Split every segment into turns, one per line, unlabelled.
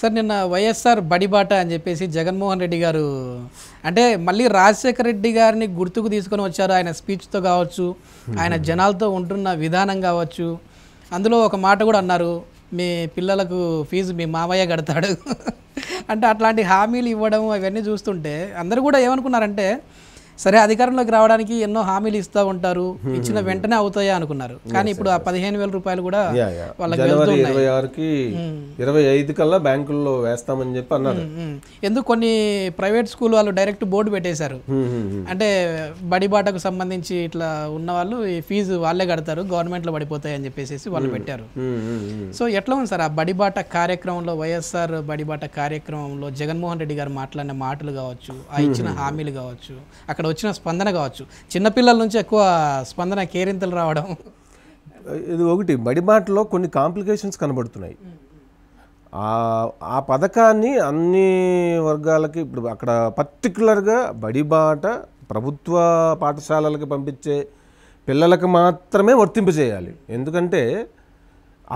Sir నిన్న వైఎస్ఆర్ బడిబాట అని చెప్పేసి జగన్మోహన్ రెడ్డి గారు అంటే మళ్ళీ రాజశేఖర రెడ్డి గారిని గుర్తుకు తీసుకొని వచ్చారు ఆయన స్పీచ్తో కావచ్చు ఆయన జనాలతో ఉంటున్న విధానం కావచ్చు అందులో ఒక మాట కూడా అన్నారు మీ పిల్లలకు ఫీజు మీ మామయ్య కడతాడు అంటే అట్లాంటి హామీలు ఇవ్వడం అవన్నీ చూస్తుంటే అందరూ కూడా ఏమనుకున్నారంటే సరే అధికారంలోకి రావడానికి ఎన్నో హామీలు ఇస్తూ ఉంటారు ఇచ్చిన వెంటనే అవుతాయా అనుకున్నారు కానీ ఇప్పుడు ఆ పదిహేను వేల రూపాయలు కూడా వాళ్ళకి ఇరవై
ఆరుకి ఇరవై ఐదు కల్లా బ్యాంకుల్లో వేస్తామని చెప్పి అన్నారు
ఎందుకు కొన్ని ప్రైవేట్ స్కూల్ వాళ్ళు డైరెక్ట్ బోర్డు పెట్టేశారు అంటే బడిబాటకు సంబంధించి ఇట్లా ఉన్న వాళ్ళు ఈ ఫీజు వాళ్ళే కడతారు లో పడిపోతాయి అని చెప్పేసి వాళ్ళు పెట్టారు సో ఎట్లా ఉంది సార్ ఆ బడిబాట కార్యక్రమంలో వైఎస్ఆర్ బడిబాట కార్యక్రమంలో జగన్మోహన్ రెడ్డి గారు మాట్లాడిన మాటలు కావచ్చు ఆ ఇచ్చిన హామీలు కావచ్చు అక్కడ అక్కడ వచ్చిన స్పందన కావచ్చు చిన్నపిల్లల నుంచి ఎక్కువ స్పందన కేరింతలు రావడం
ఇది ఒకటి మడిమాటలో కొన్ని కాంప్లికేషన్స్ కనబడుతున్నాయి ఆ పథకాన్ని అన్ని వర్గాలకి ఇప్పుడు అక్కడ పర్టికులర్గా బడిబాట ప్రభుత్వ పాఠశాలలకు పంపించే పిల్లలకు మాత్రమే వర్తింపజేయాలి ఎందుకంటే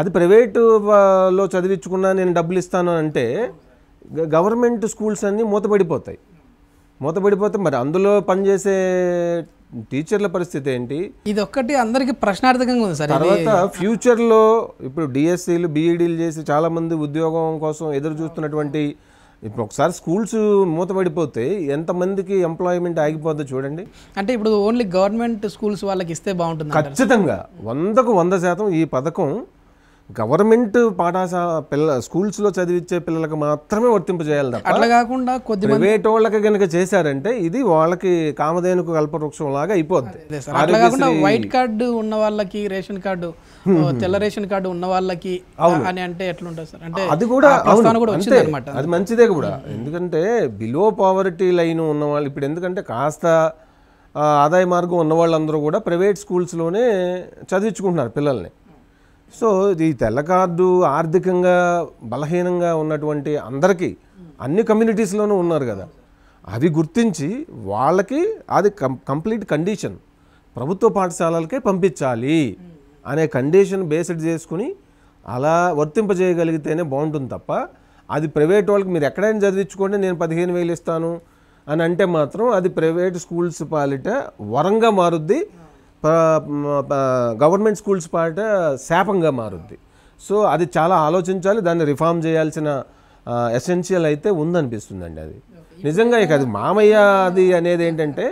అది ప్రైవేటులో చదివించుకున్నా నేను డబ్బులు ఇస్తాను అంటే గవర్నమెంట్ స్కూల్స్ అన్నీ మూతపడిపోతాయి మూతపడిపోతే మరి అందులో పనిచేసే టీచర్ల పరిస్థితి ఏంటి
ఇది ఒక్కటి అందరికి ప్రశ్నార్థకంగా ఉంది సార్ తర్వాత
ఫ్యూచర్ లో ఇప్పుడు డిఎస్సీలు బీఈడీలు చేసి చాలా మంది ఉద్యోగం కోసం ఎదురు చూస్తున్నటువంటి ఇప్పుడు ఒకసారి స్కూల్స్ మూతపడిపోతే ఎంతమందికి
ఎంప్లాయ్మెంట్ ఆగిపోద్దో చూడండి అంటే ఇప్పుడు ఓన్లీ గవర్నమెంట్ స్కూల్స్ వాళ్ళకి ఇస్తే బాగుంటుంది ఖచ్చితంగా
వందకు వంద శాతం ఈ పథకం గవర్నమెంట్ పాఠశాల పిల్ల స్కూల్స్లో చదివించే పిల్లలకు మాత్రమే వర్తింపజేయాలి తప్ప అట్లా
కాకుండా కొద్ది ప్రైవేట్
వాళ్ళకి కనుక చేశారంటే ఇది వాళ్ళకి కామధేనుకు కల్పవృక్షం లాగా అయిపోద్ది అట్లా కాకుండా వైట్
కార్డు ఉన్న వాళ్ళకి రేషన్ కార్డు తెల్ల రేషన్ కార్డు ఉన్న వాళ్ళకి అని అంటే ఎట్లా సార్ అంటే అది కూడా అనమాట
అది మంచిదే కూడా ఎందుకంటే బిలో పావర్టీ లైన్ ఉన్న వాళ్ళు ఇప్పుడు ఎందుకంటే కాస్త ఆదాయ మార్గం ఉన్న వాళ్ళందరూ కూడా ప్రైవేట్ స్కూల్స్లోనే చదివించుకుంటున్నారు పిల్లల్ని సో ఈ తెల్ల కార్డు ఆర్థికంగా బలహీనంగా ఉన్నటువంటి అందరికీ అన్ని కమ్యూనిటీస్లోనూ ఉన్నారు కదా అది గుర్తించి వాళ్ళకి అది కంప్లీట్ కండిషన్ ప్రభుత్వ పాఠశాలలకే పంపించాలి అనే కండిషన్ బేస్డ్ చేసుకుని అలా వర్తింపజేయగలిగితేనే బాగుంటుంది తప్ప అది ప్రైవేట్ వాళ్ళకి మీరు ఎక్కడైనా చదివించుకోండి నేను పదిహేను వేలు ఇస్తాను అని అంటే మాత్రం అది ప్రైవేట్ స్కూల్స్ పాలిట వరంగా మారుద్ది గవర్నమెంట్ స్కూల్స్ పాట శాపంగా మారుద్ది సో అది చాలా ఆలోచించాలి దాన్ని రిఫార్మ్ చేయాల్సిన ఎసెన్షియల్ అయితే ఉందనిపిస్తుందండి అది నిజంగా ఇక అది మామయ్య అది అనేది ఏంటంటే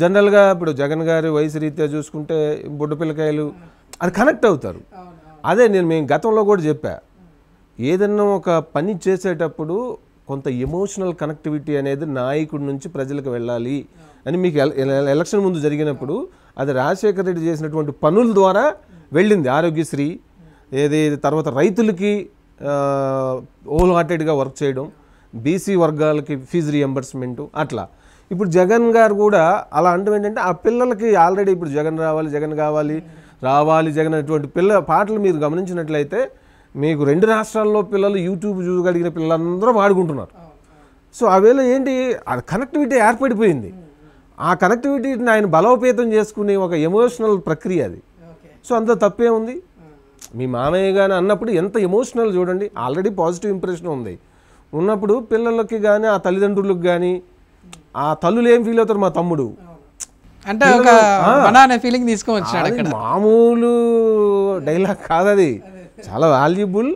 జనరల్గా ఇప్పుడు జగన్ గారి వయసు రీత్యా చూసుకుంటే బొడ్డు పిల్లకాయలు అది కనెక్ట్ అవుతారు అదే నేను మేము గతంలో కూడా చెప్పా ఏదన్నా ఒక పని చేసేటప్పుడు కొంత ఎమోషనల్ కనెక్టివిటీ అనేది నాయకుడి నుంచి ప్రజలకు వెళ్ళాలి అని మీకు ఎలక్షన్ ముందు జరిగినప్పుడు అది రాజశేఖర రెడ్డి చేసినటువంటి పనుల ద్వారా వెళ్ళింది ఆరోగ్యశ్రీ ఏది తర్వాత రైతులకి హోల్ హార్టెడ్గా వర్క్ చేయడం బీసీ వర్గాలకి ఫీజు రియంబర్స్మెంటు అట్లా ఇప్పుడు జగన్ గారు కూడా అలా అంటే ఏంటంటే ఆ పిల్లలకి ఆల్రెడీ ఇప్పుడు జగన్ రావాలి జగన్ కావాలి రావాలి జగన్ అనేటువంటి పిల్ల పాటలు మీరు గమనించినట్లయితే మీకు రెండు రాష్ట్రాల్లో పిల్లలు యూట్యూబ్ చూడగలిగిన పిల్లలందరూ వాడుకుంటున్నారు సో ఆ వేళ ఏంటి అది కనెక్టివిటీ ఏర్పడిపోయింది ఆ కనెక్టివిటీని ఆయన బలోపేతం చేసుకునే ఒక ఎమోషనల్ ప్రక్రియ అది సో అంత తప్పే ఉంది hmm. మీ మామయ్య కానీ అన్నప్పుడు ఎంత ఎమోషనల్ చూడండి ఆల్రెడీ పాజిటివ్ ఇంప్రెషన్ ఉంది ఉన్నప్పుడు పిల్లలకి కానీ ఆ తల్లిదండ్రులకు కానీ ఆ తల్లులు ఏం ఫీల్ అవుతారు మా తమ్ముడు
అంటే ఒక ఫీలింగ్
మామూలు డైలాగ్ hmm. కాదది చాలా వాల్యుబుల్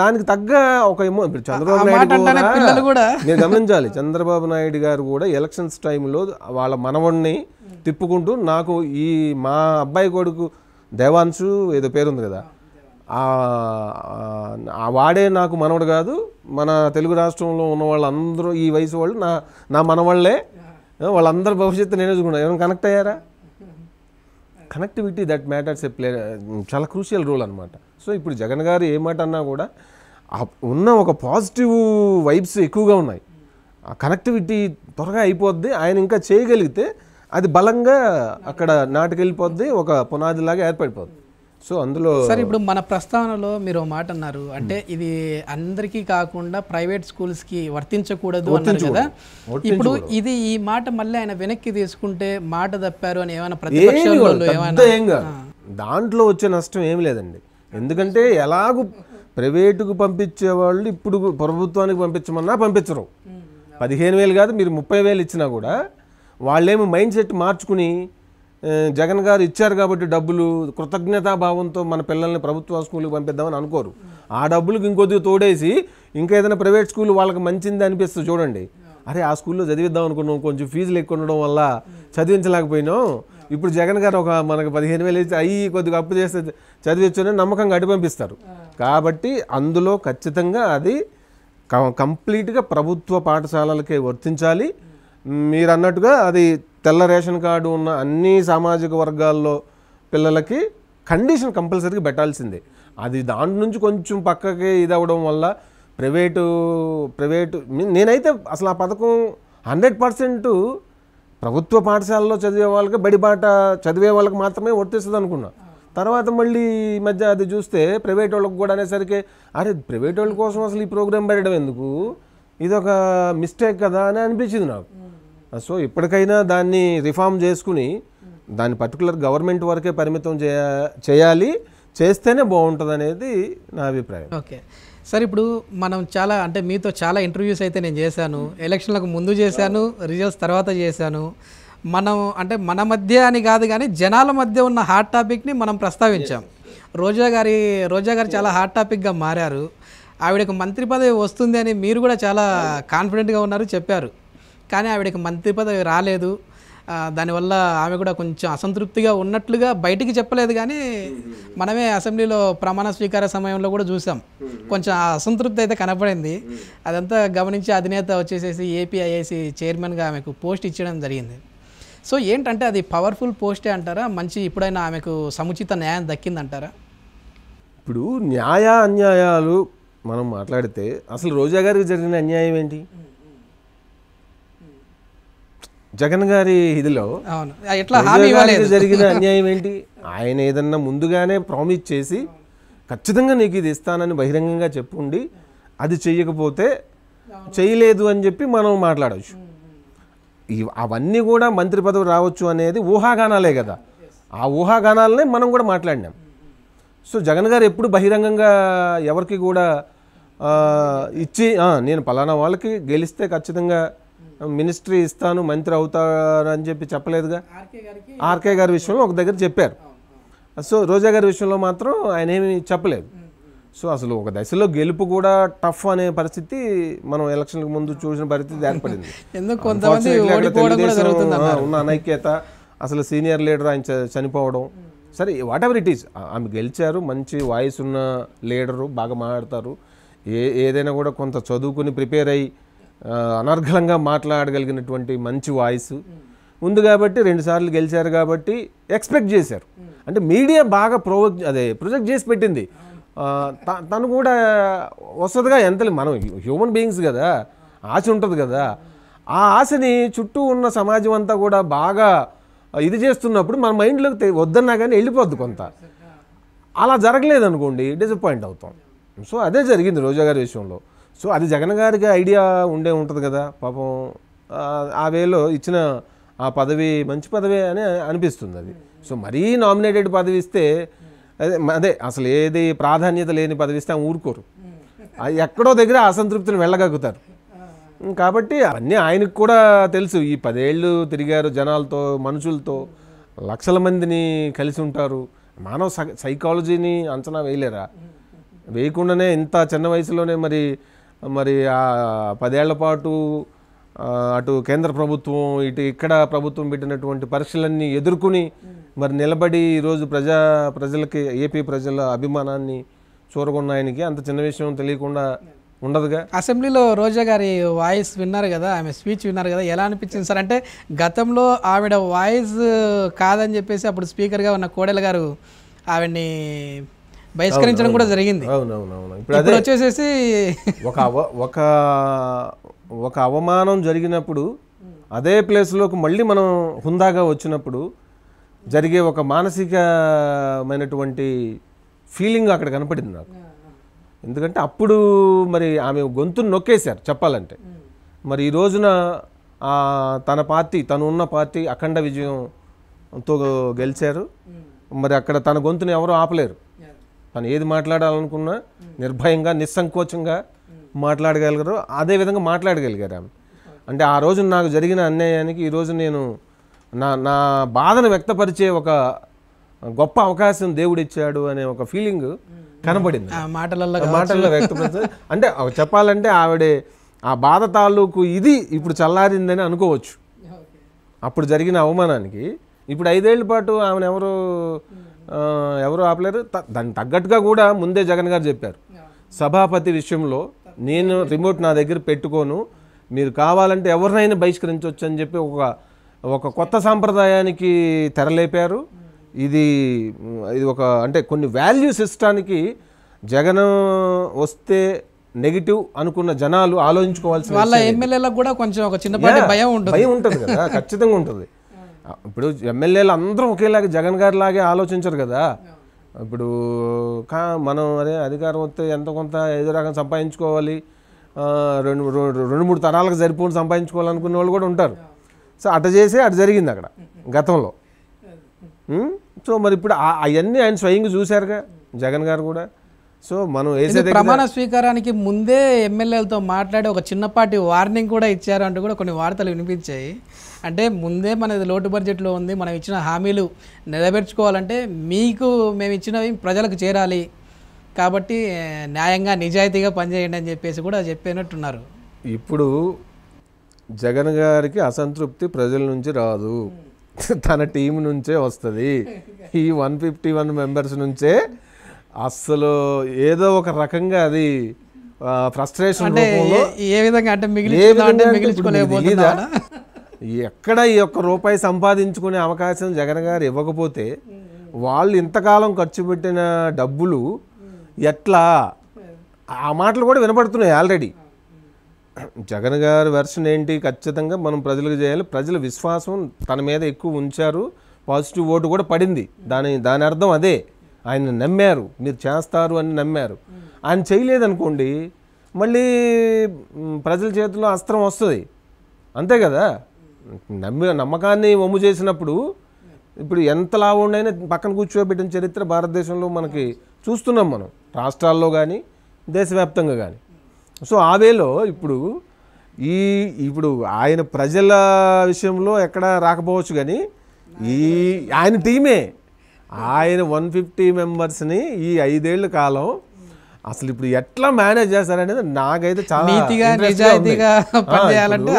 దానికి తగ్గ ఒక ఇప్పుడు చంద్రబాబు నాయుడు కూడా మీరు గమనించాలి చంద్రబాబు నాయుడు గారు కూడా ఎలక్షన్స్ టైంలో వాళ్ళ మనవడిని తిప్పుకుంటూ నాకు ఈ మా అబ్బాయి కొడుకు దేవాంశు ఏదో పేరుంది కదా ఆ వాడే నాకు మనవడు కాదు మన తెలుగు రాష్ట్రంలో ఉన్న వాళ్ళందరూ ఈ వయసు వాళ్ళు నా నా మనవాళ్ళే వాళ్ళందరూ భవిష్యత్తు నేను చూసుకున్నాను ఏమైనా కనెక్ట్ అయ్యారా connectivity that matters a play చాలా క్రూషియల్ రోల్ అనమాట సో ఇప్పుడు జగన్ గారు ఏ మాట అన్నా కూడా ఉన్న ఒక పాజిటివ్ వైబ్స్ ఎక్కువగా ఉన్నాయి ఆ కనెక్టివిటీ త్వరగా అయిపోద్ది ఆయన ఇంకా చేయగలిగితే అది బలంగా అక్కడ నాటుకెళ్ళిపోద్ది ఒక పునాదిలాగా ఏర్పడిపోద్ది సో అందులో సార్ ఇప్పుడు
మన ప్రస్తావనలో మీరు మాట అన్నారు అంటే hmm. ఇది అందరికీ కాకుండా ప్రైవేట్ స్కూల్స్ కి వర్తించకూడదు అన్నారు కదా ఇప్పుడు ఇది ఈ మాట మళ్ళీ ఆయన వెనక్కి తీసుకుంటే మాట తప్పారు అని ఏమైనా ప్రతిపక్షంలో
దాంట్లో వచ్చే నష్టం ఏం లేదండి ఎందుకంటే ఎలాగూ ప్రైవేటుకు పంపించే వాళ్ళు ఇప్పుడు ప్రభుత్వానికి పంపించమన్నా పంపించరు hmm. పదిహేను వేలు కాదు మీరు ముప్పై వేలు ఇచ్చినా కూడా వాళ్ళేమి మైండ్ సెట్ మార్చుకుని జగన్ గారు ఇచ్చారు కాబట్టి డబ్బులు కృతజ్ఞతాభావంతో మన పిల్లల్ని ప్రభుత్వ స్కూల్కి పంపిద్దామని అనుకోరు ఆ డబ్బులకు ఇంకొద్దిగా తోడేసి ఇంకా ఏదైనా ప్రైవేట్ స్కూల్ వాళ్ళకి మంచిది అనిపిస్తుంది చూడండి అరే ఆ స్కూల్లో చదివిద్దాం అనుకున్నాం కొంచెం ఫీజులు ఎక్కువ ఉండడం వల్ల చదివించలేకపోయినాం ఇప్పుడు జగన్ గారు ఒక మనకు పదిహేను వేలు ఇచ్చి అయ్యి కొద్దిగా అప్పు చేస్తే చదివించునే నమ్మకంగా అడ్డు పంపిస్తారు కాబట్టి అందులో ఖచ్చితంగా అది కంప్లీట్గా ప్రభుత్వ పాఠశాలలకే వర్తించాలి మీరు అన్నట్టుగా అది తెల్ల రేషన్ కార్డు ఉన్న అన్ని సామాజిక వర్గాల్లో పిల్లలకి కండిషన్ కంపల్సరీగా పెట్టాల్సిందే అది దాంట్ నుంచి కొంచెం పక్కకి ఇది అవ్వడం వల్ల ప్రైవేటు ప్రైవేటు నేనైతే అసలు ఆ పథకం హండ్రెడ్ పర్సెంట్ ప్రభుత్వ పాఠశాలలో చదివే వాళ్ళకి బడిబాట చదివే వాళ్ళకి మాత్రమే వర్తిస్తుంది అనుకున్నా తర్వాత మళ్ళీ ఈ మధ్య అది చూస్తే ప్రైవేట్ వాళ్ళకి కూడా అనేసరికి అరే ప్రైవేట్ వాళ్ళ కోసం అసలు ఈ ప్రోగ్రాం పెట్టడం ఎందుకు ఇది ఒక మిస్టేక్ కదా అని అనిపించింది నాకు సో ఇప్పటికైనా దాన్ని రిఫార్మ్ చేసుకుని దాన్ని పర్టికులర్ గవర్నమెంట్ వరకే పరిమితం చేయాలి చేస్తేనే బాగుంటుంది అనేది నా అభిప్రాయం
ఓకే సార్ ఇప్పుడు మనం చాలా అంటే మీతో చాలా ఇంటర్వ్యూస్ అయితే నేను చేశాను ఎలక్షన్లకు ముందు చేశాను రిజల్ట్స్ తర్వాత చేశాను మనం అంటే మన మధ్య అని కాదు కానీ జనాల మధ్య ఉన్న హాట్ టాపిక్ని మనం ప్రస్తావించాం రోజా గారి రోజా గారు చాలా హాట్ టాపిక్గా మారారు ఆవిడకు మంత్రి పదవి వస్తుంది అని మీరు కూడా చాలా కాన్ఫిడెంట్గా ఉన్నారు చెప్పారు కానీ ఆవిడకి మంత్రి పదవి రాలేదు దానివల్ల ఆమె కూడా కొంచెం అసంతృప్తిగా ఉన్నట్లుగా బయటికి చెప్పలేదు కానీ మనమే అసెంబ్లీలో ప్రమాణ స్వీకార సమయంలో కూడా చూసాం కొంచెం అసంతృప్తి అయితే కనపడింది అదంతా గమనించి అధినేత వచ్చేసేసి ఏపీఐఐసి చైర్మన్గా ఆమెకు పోస్ట్ ఇచ్చడం జరిగింది సో ఏంటంటే అది పవర్ఫుల్ పోస్టే అంటారా మంచి ఇప్పుడైనా ఆమెకు సముచిత న్యాయం దక్కిందంటారా
ఇప్పుడు న్యాయ అన్యాయాలు మనం మాట్లాడితే అసలు రోజా గారికి జరిగిన అన్యాయం ఏంటి జగన్ గారి ఇదిలో
జరిగిన అన్యాయం ఏంటి
ఆయన ఏదన్నా ముందుగానే ప్రామిస్ చేసి ఖచ్చితంగా నీకు ఇది ఇస్తానని బహిరంగంగా చెప్పుండి అది చేయకపోతే చేయలేదు అని చెప్పి మనం మాట్లాడవచ్చు అవన్నీ కూడా మంత్రి పదవి రావచ్చు అనేది ఊహాగానాలే కదా ఆ ఊహాగానాలనే మనం కూడా మాట్లాడినాం సో జగన్ గారు ఎప్పుడు బహిరంగంగా ఎవరికి కూడా ఇచ్చి నేను పలానా వాళ్ళకి గెలిస్తే ఖచ్చితంగా మినిస్ట్రీ ఇస్తాను మంత్రి అవుతారని చెప్పి చెప్పలేదుగా ఆర్కే గారి విషయంలో ఒక దగ్గర చెప్పారు సో రోజా గారి విషయంలో మాత్రం ఆయన ఏమి చెప్పలేదు సో అసలు ఒక దశలో గెలుపు కూడా టఫ్ అనే పరిస్థితి మనం ఎలక్షన్లకు ముందు చూసిన పరిస్థితి ఏర్పడింది ఉన్న అనైక్యత అసలు సీనియర్ లీడర్ ఆయన చనిపోవడం సరే వాట్ ఎవర్ ఇట్ ఈస్ ఆమె గెలిచారు మంచి వాయిస్ ఉన్న లీడరు బాగా మాట్లాడతారు ఏ ఏదైనా కూడా కొంత చదువుకుని ప్రిపేర్ అయ్యి అనర్ఘలంగా మాట్లాడగలిగినటువంటి మంచి వాయిస్ ఉంది కాబట్టి రెండుసార్లు గెలిచారు కాబట్టి ఎక్స్పెక్ట్ చేశారు అంటే మీడియా బాగా ప్రొవోక్ అదే ప్రొజెక్ట్ చేసి పెట్టింది తను కూడా వస్తుందిగా ఎంత మనం హ్యూమన్ బీయింగ్స్ కదా ఆశ ఉంటుంది కదా ఆ ఆశని చుట్టూ ఉన్న సమాజం అంతా కూడా బాగా ఇది చేస్తున్నప్పుడు మన మైండ్లోకి వద్దన్నా కానీ వెళ్ళిపోద్ది కొంత అలా జరగలేదనుకోండి డిసప్పాయింట్ అవుతాం సో అదే జరిగింది రోజాగారి విషయంలో సో అది జగన్ గారికి ఐడియా ఉండే ఉంటుంది కదా పాపం ఆ వేలో ఇచ్చిన ఆ పదవి మంచి పదవి అని అనిపిస్తుంది అది సో మరీ నామినేటెడ్ పదవి ఇస్తే అదే అదే అసలు ఏది ప్రాధాన్యత లేని పదవి ఇస్తే ఊరుకోరు ఎక్కడో దగ్గర అసంతృప్తిని వెళ్ళగలుగుతారు కాబట్టి అన్నీ ఆయనకు కూడా తెలుసు ఈ పదేళ్ళు తిరిగారు జనాలతో మనుషులతో లక్షల మందిని కలిసి ఉంటారు మానవ సైకాలజీని అంచనా వేయలేరా వేయకుండానే ఇంత చిన్న వయసులోనే మరి మరి ఆ పదేళ్ల పాటు అటు కేంద్ర ప్రభుత్వం ఇటు ఇక్కడ ప్రభుత్వం పెట్టినటువంటి పరీక్షలన్నీ ఎదుర్కొని మరి నిలబడి ఈరోజు ప్రజా ప్రజలకి ఏపీ ప్రజల అభిమానాన్ని చూరగొన్న ఆయనకి అంత చిన్న విషయం తెలియకుండా
ఉండదుగా అసెంబ్లీలో రోజా గారి వాయిస్ విన్నారు కదా ఆమె స్పీచ్ విన్నారు కదా ఎలా అనిపించింది సార్ అంటే గతంలో ఆవిడ వాయిస్ కాదని చెప్పేసి అప్పుడు స్పీకర్గా ఉన్న కోడెల గారు ఆవిడ్ని బహిష్కరించడం కూడా జరిగింది ఇప్పుడు వచ్చేసేసి
ఒక ఒక ఒక అవమానం జరిగినప్పుడు అదే ప్లేస్లోకి మళ్ళీ మనం హుందాగా వచ్చినప్పుడు జరిగే ఒక మానసికమైనటువంటి ఫీలింగ్ అక్కడ కనపడింది నాకు ఎందుకంటే అప్పుడు మరి ఆమె గొంతును నొక్కేశారు చెప్పాలంటే మరి ఈ రోజున తన పార్టీ తను ఉన్న పార్టీ అఖండ విజయంతో గెలిచారు మరి అక్కడ తన గొంతుని ఎవరూ ఆపలేరు తను ఏది మాట్లాడాలనుకున్నా నిర్భయంగా నిస్సంకోచంగా మాట్లాడగలిగారు అదే విధంగా మాట్లాడగలిగారు ఆమె అంటే ఆ రోజు నాకు జరిగిన అన్యాయానికి ఈరోజు నేను నా నా బాధను వ్యక్తపరిచే ఒక గొప్ప అవకాశం దేవుడిచ్చాడు అనే ఒక ఫీలింగ్ కనబడింది
మాటలలో మాటల్లో వ్యక్తపరిచే
అంటే చెప్పాలంటే ఆవిడ ఆ బాధ తాలూకు ఇది ఇప్పుడు చల్లారిందని అనుకోవచ్చు అప్పుడు జరిగిన అవమానానికి ఇప్పుడు ఐదేళ్ల పాటు ఆమెను ఎవరు ఎవరు ఆపలేరు దానికి తగ్గట్టుగా కూడా ముందే జగన్ గారు చెప్పారు సభాపతి విషయంలో నేను రిమోట్ నా దగ్గర పెట్టుకోను మీరు కావాలంటే ఎవరినైనా బహిష్కరించవచ్చు అని చెప్పి ఒక ఒక కొత్త సాంప్రదాయానికి తెరలేపారు ఇది ఇది ఒక అంటే కొన్ని వాల్యూస్ సిస్టానికి జగన్ వస్తే నెగిటివ్ అనుకున్న జనాలు ఆలోచించుకోవాల్సిన వాళ్ళ
ఎమ్మెల్యేలకు కూడా కొంచెం ఒక చిన్న భయం ఉంటుంది భయం ఉంటుంది కదా
ఖచ్చితంగా ఉంటుంది ఇప్పుడు ఎమ్మెల్యేలు అందరూ ఒకేలాగా జగన్ గారి లాగే ఆలోచించరు కదా ఇప్పుడు కా మనం అదే అధికారం వస్తే ఎంత కొంత ఏదో రకం సంపాదించుకోవాలి రెండు రెండు మూడు తరాలకు సరిపోని సంపాదించుకోవాలనుకునే వాళ్ళు కూడా ఉంటారు సో అట చేసే అటు జరిగింది అక్కడ గతంలో సో మరి ఇప్పుడు అవన్నీ ఆయన స్వయంగా చూశారుగా జగన్ గారు కూడా సో మనం ప్రమాణ
స్వీకారానికి ముందే ఎమ్మెల్యేలతో మాట్లాడి ఒక చిన్నపాటి వార్నింగ్ కూడా ఇచ్చారు అంటూ కూడా కొన్ని వార్తలు వినిపించాయి అంటే ముందే మనది లోటు బడ్జెట్లో ఉంది మనం ఇచ్చిన హామీలు నెరవేర్చుకోవాలంటే మీకు మేము ఇచ్చినవి ప్రజలకు చేరాలి కాబట్టి న్యాయంగా నిజాయితీగా పనిచేయండి అని చెప్పేసి కూడా చెప్పినట్టున్నారు
ఇప్పుడు జగన్ గారికి అసంతృప్తి ప్రజల నుంచి రాదు తన టీం నుంచే వస్తుంది ఈ వన్ ఫిఫ్టీ వన్ మెంబర్స్ నుంచే అస్సలు ఏదో ఒక రకంగా అది ఫ్రస్ట్రేషన్ ఎక్కడ ఈ ఒక్క రూపాయి సంపాదించుకునే అవకాశం జగన్ గారు ఇవ్వకపోతే వాళ్ళు ఇంతకాలం ఖర్చు పెట్టిన డబ్బులు ఎట్లా ఆ మాటలు కూడా వినపడుతున్నాయి ఆల్రెడీ జగన్ గారి వెర్షన్ ఏంటి ఖచ్చితంగా మనం ప్రజలకు చేయాలి ప్రజల విశ్వాసం తన మీద ఎక్కువ ఉంచారు పాజిటివ్ ఓటు కూడా పడింది దాని దాని అర్థం అదే ఆయన నమ్మారు మీరు చేస్తారు అని నమ్మారు ఆయన చేయలేదనుకోండి మళ్ళీ ప్రజల చేతిలో అస్త్రం వస్తుంది అంతే కదా నమ్మి నమ్మకాన్ని వమ్ము చేసినప్పుడు ఇప్పుడు ఎంత లావుండైనా పక్కన కూర్చోబెట్టిన చరిత్ర భారతదేశంలో మనకి చూస్తున్నాం మనం రాష్ట్రాల్లో కానీ దేశవ్యాప్తంగా కానీ సో ఆ వేలో ఇప్పుడు ఈ ఇప్పుడు ఆయన ప్రజల విషయంలో ఎక్కడ రాకపోవచ్చు కానీ ఈ ఆయన టీమే ఆయన వన్ ఫిఫ్టీ మెంబర్స్ని ఈ ఐదేళ్ల కాలం అసలు ఇప్పుడు ఎట్లా మేనేజ్ చేస్తారనేది నాకైతే చాలా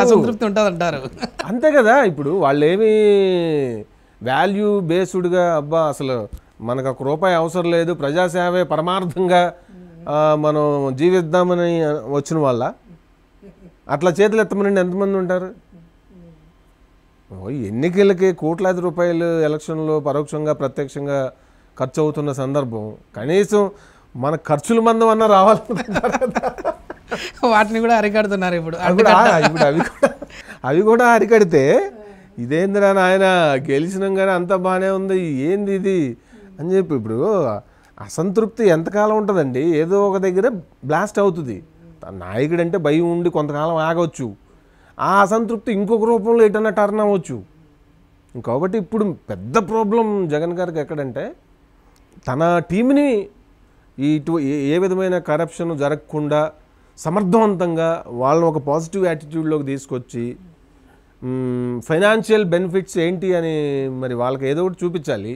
అసంతృప్తి ఉంటుంది అంటారు అంతే కదా ఇప్పుడు వాళ్ళు ఏమి వాల్యూ బేస్డ్గా అబ్బా అసలు మనకు ఒక రూపాయి అవసరం లేదు ప్రజాసేవే పరమార్థంగా మనం జీవిద్దామని వచ్చిన వాళ్ళ అట్లా చేతులు ఎత్తమని ఎంతమంది ఉంటారు ఎన్నికలకి కోట్లాది రూపాయలు ఎలక్షన్లో పరోక్షంగా ప్రత్యక్షంగా ఖర్చు అవుతున్న సందర్భం కనీసం మన ఖర్చుల మందం అన్న రావాలి
వాటిని కూడా అరికడుతున్నారు ఇప్పుడు ఇప్పుడు
అవి కూడా అవి కూడా అరికడితే ఇదేందిరా నాయన గెలిచినాం కానీ అంత బాగానే ఉంది ఏంది ఇది అని చెప్పి ఇప్పుడు అసంతృప్తి ఎంతకాలం ఉంటుందండి ఏదో ఒక దగ్గర బ్లాస్ట్ అవుతుంది నాయకుడు అంటే భయం ఉండి కొంతకాలం ఆగవచ్చు ఆ అసంతృప్తి ఇంకొక రూపంలో ఏటన్నా టర్న్ అవ్వచ్చు కాబట్టి ఇప్పుడు పెద్ద ప్రాబ్లం జగన్ గారికి ఎక్కడంటే తన టీంని ఇటు ఏ విధమైన కరప్షన్ జరగకుండా సమర్థవంతంగా వాళ్ళని ఒక పాజిటివ్ యాటిట్యూడ్లోకి తీసుకొచ్చి ఫైనాన్షియల్ బెనిఫిట్స్ ఏంటి అని మరి వాళ్ళకి ఏదో ఒకటి చూపించాలి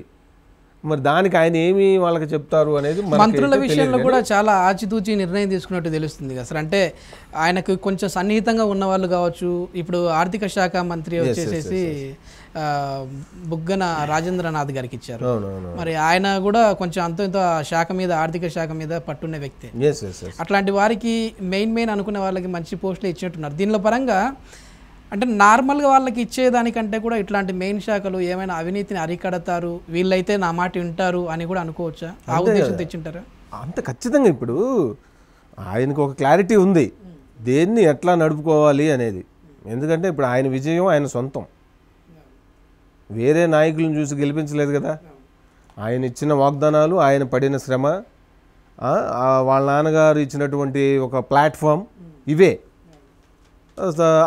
మరి దానికి ఆయన ఏమి వాళ్ళకి చెప్తారు అనేది మంత్రుల విషయంలో కూడా
చాలా ఆచితూచి నిర్ణయం తీసుకున్నట్టు తెలుస్తుంది కదా సార్ అంటే ఆయనకు కొంచెం సన్నిహితంగా ఉన్న వాళ్ళు కావచ్చు ఇప్పుడు ఆర్థిక శాఖ మంత్రి వచ్చేసేసి బుగ్గన రాజేంద్రనాథ్ గారికి ఇచ్చారు మరి ఆయన కూడా కొంచెం అంత ఇంత శాఖ మీద ఆర్థిక శాఖ మీద పట్టున్న వ్యక్తి అట్లాంటి వారికి మెయిన్ మెయిన్ అనుకునే వాళ్ళకి మంచి పోస్టులు ఇచ్చినట్టున్నారు దీనిలో పరంగా అంటే నార్మల్గా వాళ్ళకి ఇచ్చేదానికంటే కూడా ఇట్లాంటి మెయిన్ శాఖలు ఏమైనా అవినీతిని అరికడతారు వీళ్ళైతే నా మాట వింటారు అని కూడా అనుకోవచ్చా ఆ ఉద్దేశం తెచ్చింటారా
అంత ఖచ్చితంగా ఇప్పుడు ఆయనకు ఒక క్లారిటీ ఉంది దేన్ని ఎట్లా నడుపుకోవాలి అనేది ఎందుకంటే ఇప్పుడు ఆయన విజయం ఆయన సొంతం వేరే నాయకులను చూసి గెలిపించలేదు కదా ఆయన ఇచ్చిన వాగ్దానాలు ఆయన పడిన శ్రమ వాళ్ళ నాన్నగారు ఇచ్చినటువంటి ఒక ప్లాట్ఫామ్ ఇవే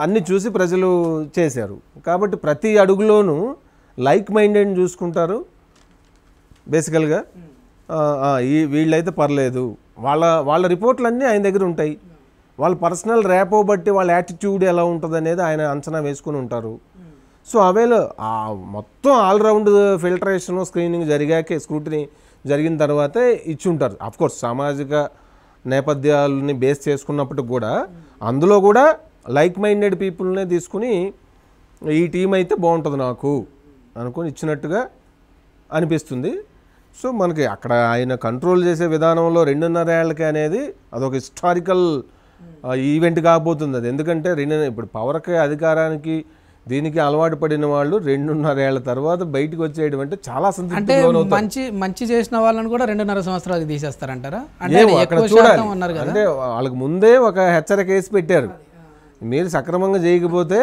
అన్నీ చూసి ప్రజలు చేశారు కాబట్టి ప్రతి అడుగులోనూ లైక్ మైండెడ్ని చూసుకుంటారు బేసికల్గా ఈ వీళ్ళైతే పర్లేదు వాళ్ళ వాళ్ళ రిపోర్ట్లన్నీ ఆయన దగ్గర ఉంటాయి వాళ్ళ పర్సనల్ ర్యాపో బట్టి వాళ్ళ యాటిట్యూడ్ ఎలా ఉంటుంది అనేది ఆయన అంచనా వేసుకుని ఉంటారు సో అవేలో మొత్తం ఆల్రౌండ్ ఫిల్టరేషన్ స్క్రీనింగ్ జరిగాకే స్క్రూటినీ జరిగిన తర్వాతే ఇచ్చి ఉంటారు అఫ్కోర్స్ సామాజిక నేపథ్యాలని బేస్ చేసుకున్నప్పటికి కూడా అందులో కూడా లైక్ మైండెడ్ పీపుల్నే తీసుకుని ఈ టీం అయితే బాగుంటుంది నాకు అనుకుని ఇచ్చినట్టుగా అనిపిస్తుంది సో మనకి అక్కడ ఆయన కంట్రోల్ చేసే విధానంలో రెండున్నర ఏళ్ళకి అనేది అదొక హిస్టారికల్ ఈవెంట్ కాబోతుంది అది ఎందుకంటే రెండు ఇప్పుడు పవర్కి అధికారానికి దీనికి అలవాటు పడిన వాళ్ళు రెండున్నరేళ్ల తర్వాత బయటకు వచ్చేయడం అంటే చాలా అంటే
మంచి మంచి చేసిన వాళ్ళని కూడా రెండున్నర సంవత్సరాలు తీసేస్తారంటారా అక్కడ చూడాలి అంటే
వాళ్ళకి ముందే ఒక హెచ్చరిక వేసి పెట్టారు మీరు సక్రమంగా చేయకపోతే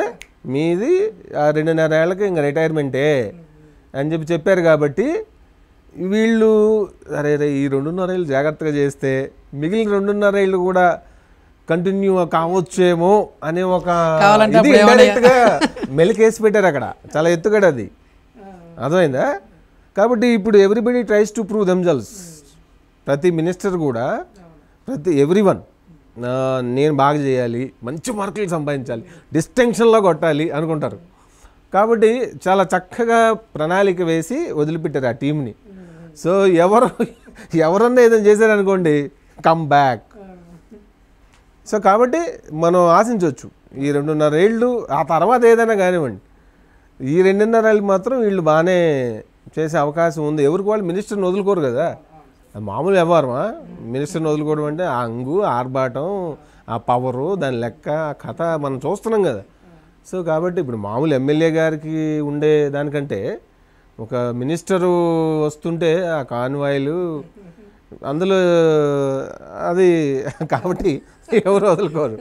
మీది రెండున్నర ఏళ్ళకి ఇంకా రిటైర్మెంటే అని చెప్పి చెప్పారు కాబట్టి వీళ్ళు అరే రే ఈ రెండున్నర ఏళ్ళు జాగ్రత్తగా చేస్తే మిగిలిన రెండున్నర ఏళ్ళు కూడా కంటిన్యూ కావచ్చేమో అనే ఒక మెలికేసి పెట్టారు అక్కడ చాలా ఎత్తుగడ అది అర్థమైందా కాబట్టి ఇప్పుడు everybody tries to prove themselves ప్రతి మినిస్టర్ కూడా ప్రతి ఎవ్రీవన్ వన్ నేను బాగా చేయాలి మంచి మార్కులు సంపాదించాలి డిస్టెన్షన్లో కొట్టాలి అనుకుంటారు కాబట్టి చాలా చక్కగా ప్రణాళిక వేసి వదిలిపెట్టారు ఆ టీంని సో ఎవరు ఎవరన్నా ఏదైనా చేశారనుకోండి కమ్ బ్యాక్ సో కాబట్టి మనం ఆశించవచ్చు ఈ రెండున్నర ఏళ్ళు ఆ తర్వాత ఏదైనా కానివ్వండి ఈ రెండున్నర ఏళ్ళు మాత్రం వీళ్ళు బాగానే చేసే అవకాశం ఉంది ఎవరికి వాళ్ళు మినిస్టర్ని వదులుకోరు కదా అది మామూలు వ్యవహారమా మినిస్టర్ని వదులుకోవడం అంటే ఆ అంగు ఆర్భాటం ఆ పవరు దాని లెక్క ఆ కథ మనం చూస్తున్నాం కదా సో కాబట్టి ఇప్పుడు మామూలు ఎమ్మెల్యే గారికి ఉండే దానికంటే ఒక మినిస్టరు వస్తుంటే ఆ కాన్వాయిలు అందులో అది కాబట్టి ఎవరు వదులుకోరు